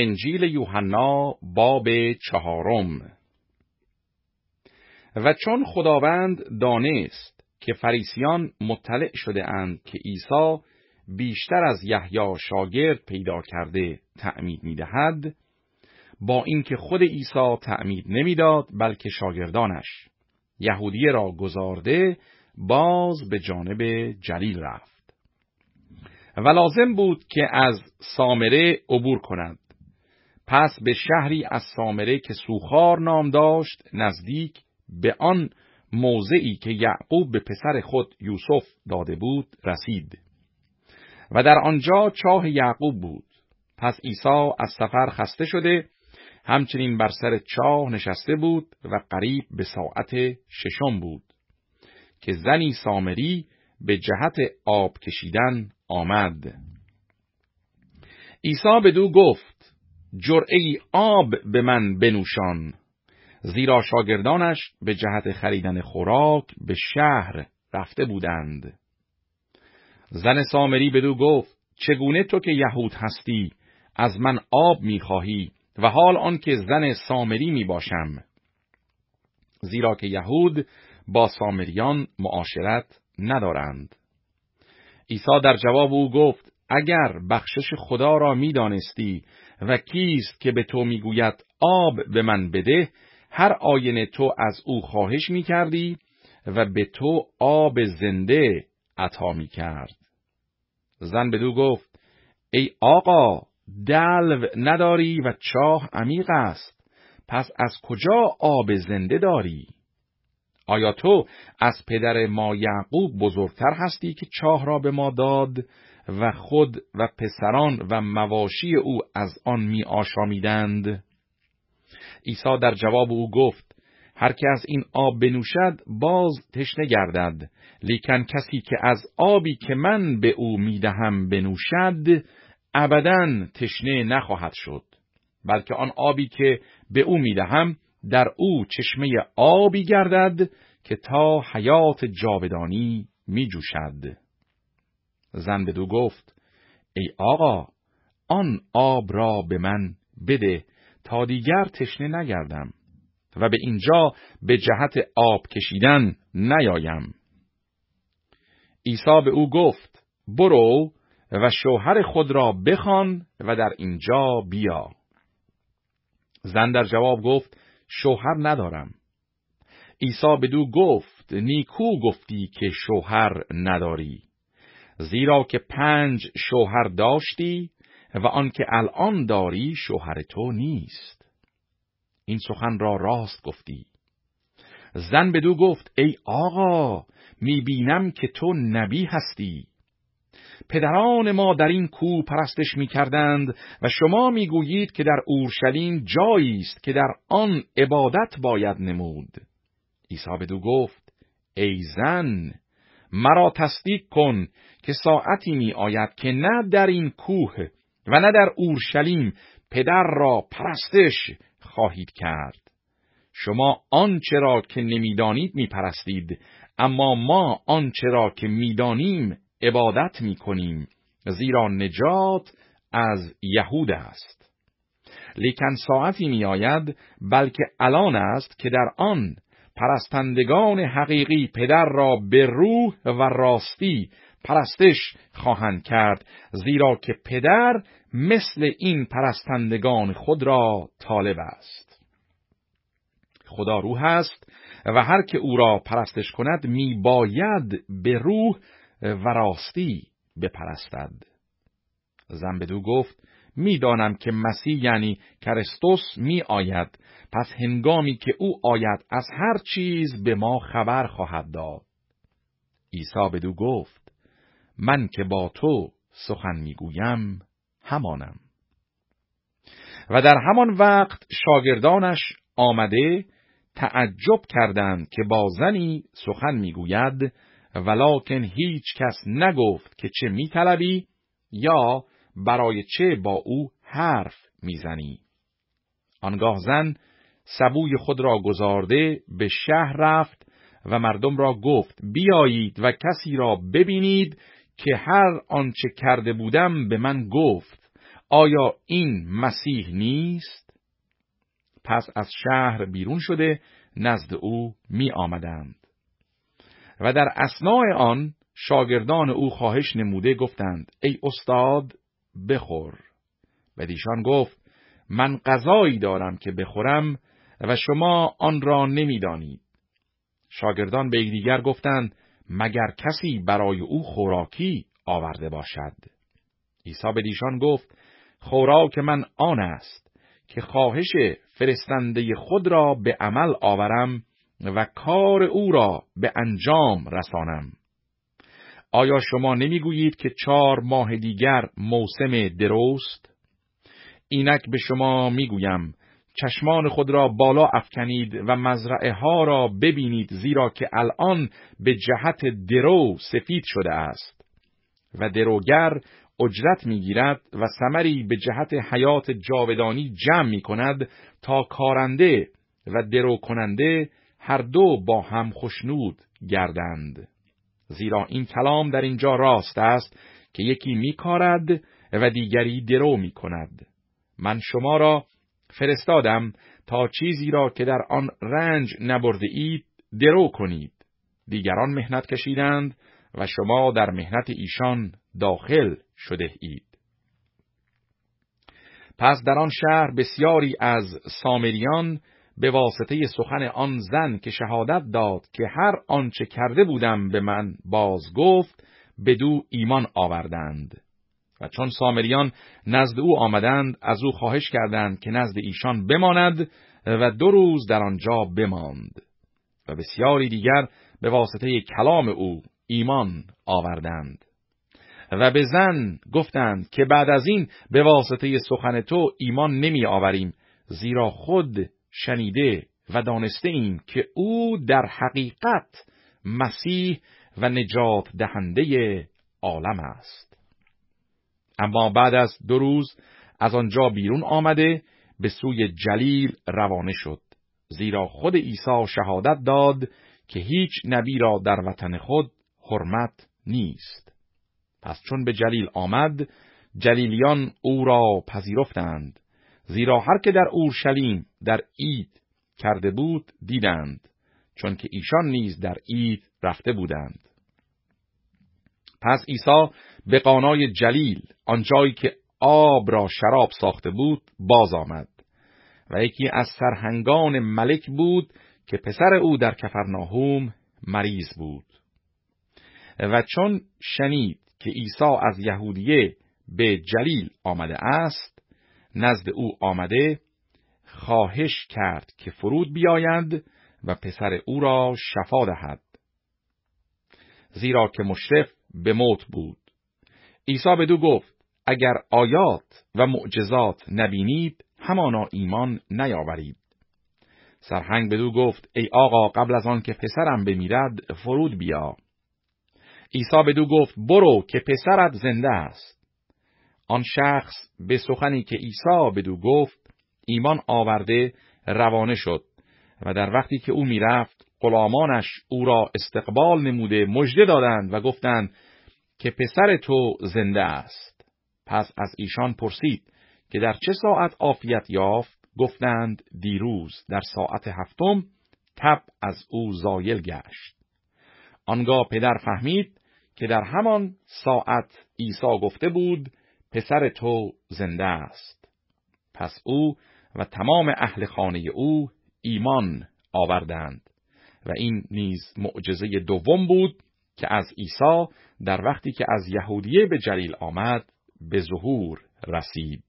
انجیل یوحنا باب چهارم و چون خداوند دانست که فریسیان مطلع شده اند که عیسی بیشتر از یحیی شاگرد پیدا کرده تعمید می دهد با اینکه خود عیسی تعمید نمیداد بلکه شاگردانش یهودی را گذارده باز به جانب جلیل رفت و لازم بود که از سامره عبور کند پس به شهری از سامره که سوخار نام داشت نزدیک به آن موضعی که یعقوب به پسر خود یوسف داده بود رسید و در آنجا چاه یعقوب بود پس عیسی از سفر خسته شده همچنین بر سر چاه نشسته بود و قریب به ساعت ششم بود که زنی سامری به جهت آب کشیدن آمد عیسی به دو گفت جرعی آب به من بنوشان زیرا شاگردانش به جهت خریدن خوراک به شهر رفته بودند زن سامری به دو گفت چگونه تو که یهود هستی از من آب میخواهی و حال آنکه زن سامری می باشم زیرا که یهود با سامریان معاشرت ندارند عیسی در جواب او گفت اگر بخشش خدا را میدانستی و کیست که به تو میگوید آب به من بده هر آینه تو از او خواهش میکردی و به تو آب زنده عطا کرد. زن به دو گفت ای آقا دلو نداری و چاه عمیق است پس از کجا آب زنده داری آیا تو از پدر ما یعقوب بزرگتر هستی که چاه را به ما داد و خود و پسران و مواشی او از آن می آشامیدند. ایسا در جواب او گفت هر که از این آب بنوشد باز تشنه گردد لیکن کسی که از آبی که من به او میدهم بنوشد ابدا تشنه نخواهد شد بلکه آن آبی که به او میدهم در او چشمه آبی گردد که تا حیات جاودانی میجوشد زن دو گفت ای آقا آن آب را به من بده تا دیگر تشنه نگردم و به اینجا به جهت آب کشیدن نیایم عیسی به او گفت برو و شوهر خود را بخوان و در اینجا بیا زن در جواب گفت شوهر ندارم عیسی دو گفت نیکو گفتی که شوهر نداری زیرا که پنج شوهر داشتی و آنکه الان داری شوهر تو نیست این سخن را راست گفتی زن به دو گفت ای آقا بینم که تو نبی هستی پدران ما در این کو پرستش کردند و شما گویید که در اورشلیم جایی است که در آن عبادت باید نمود عیسی به دو گفت ای زن مرا تصدیق کن که ساعتی می آید که نه در این کوه و نه در اورشلیم پدر را پرستش خواهید کرد. شما آنچه را که نمیدانید میپرستید اما ما آنچه را که میدانیم عبادت میکنیم زیرا نجات از یهود است لیکن ساعتی میآید بلکه الان است که در آن پرستندگان حقیقی پدر را به روح و راستی پرستش خواهند کرد زیرا که پدر مثل این پرستندگان خود را طالب است خدا روح است و هر که او را پرستش کند می باید به روح و راستی بپرستد دو گفت میدانم که مسیح یعنی کرستوس می آید پس هنگامی که او آید از هر چیز به ما خبر خواهد داد. عیسی دو گفت من که با تو سخن میگویم همانم. و در همان وقت شاگردانش آمده تعجب کردند که با زنی سخن میگوید ولیکن هیچ کس نگفت که چه میطلبی یا برای چه با او حرف میزنی؟ آنگاه زن سبوی خود را گذارده به شهر رفت و مردم را گفت بیایید و کسی را ببینید که هر آنچه کرده بودم به من گفت آیا این مسیح نیست؟ پس از شهر بیرون شده نزد او می آمدند. و در اسنای آن شاگردان او خواهش نموده گفتند ای استاد بخور. بدیشان گفت من غذایی دارم که بخورم و شما آن را نمیدانید. شاگردان به یکدیگر گفتند مگر کسی برای او خوراکی آورده باشد. عیسی به دیشان گفت خوراک من آن است که خواهش فرستنده خود را به عمل آورم و کار او را به انجام رسانم. آیا شما نمیگویید که چهار ماه دیگر موسم دروست؟ اینک به شما میگویم چشمان خود را بالا افکنید و مزرعه ها را ببینید زیرا که الان به جهت درو سفید شده است و دروگر اجرت میگیرد و سمری به جهت حیات جاودانی جمع می کند تا کارنده و درو کننده هر دو با هم خوشنود گردند. زیرا این کلام در اینجا راست است که یکی کارد و دیگری درو کند. من شما را فرستادم تا چیزی را که در آن رنج نبرده اید درو کنید دیگران مهنت کشیدند و شما در مهنت ایشان داخل شده اید پس در آن شهر بسیاری از سامریان به واسطه سخن آن زن که شهادت داد که هر آنچه کرده بودم به من باز گفت به دو ایمان آوردند و چون سامریان نزد او آمدند از او خواهش کردند که نزد ایشان بماند و دو روز در آنجا بماند و بسیاری دیگر به واسطه کلام او ایمان آوردند و به زن گفتند که بعد از این به واسطه سخن تو ایمان نمی آوریم زیرا خود شنیده و دانسته ایم که او در حقیقت مسیح و نجات دهنده عالم است. اما بعد از دو روز از آنجا بیرون آمده به سوی جلیل روانه شد. زیرا خود عیسی شهادت داد که هیچ نبی را در وطن خود حرمت نیست. پس چون به جلیل آمد، جلیلیان او را پذیرفتند زیرا هر که در اورشلیم در اید کرده بود دیدند چون که ایشان نیز در اید رفته بودند پس عیسی به قانای جلیل آنجایی که آب را شراب ساخته بود باز آمد و یکی از سرهنگان ملک بود که پسر او در کفرناهوم مریض بود و چون شنید که عیسی از یهودیه به جلیل آمده است نزد او آمده خواهش کرد که فرود بیاید و پسر او را شفا دهد زیرا که مشرف به موت بود عیسی به دو گفت اگر آیات و معجزات نبینید همانا ایمان نیاورید سرهنگ به دو گفت ای آقا قبل از آن که پسرم بمیرد فرود بیا عیسی به دو گفت برو که پسرت زنده است آن شخص به سخنی که عیسی بدو گفت ایمان آورده روانه شد و در وقتی که او میرفت غلامانش او را استقبال نموده مژده دادند و گفتند که پسر تو زنده است پس از ایشان پرسید که در چه ساعت عافیت یافت گفتند دیروز در ساعت هفتم تب از او زایل گشت آنگاه پدر فهمید که در همان ساعت عیسی گفته بود پسر تو زنده است پس او و تمام اهل خانه او ایمان آوردند و این نیز معجزه دوم بود که از عیسی در وقتی که از یهودیه به جلیل آمد به ظهور رسید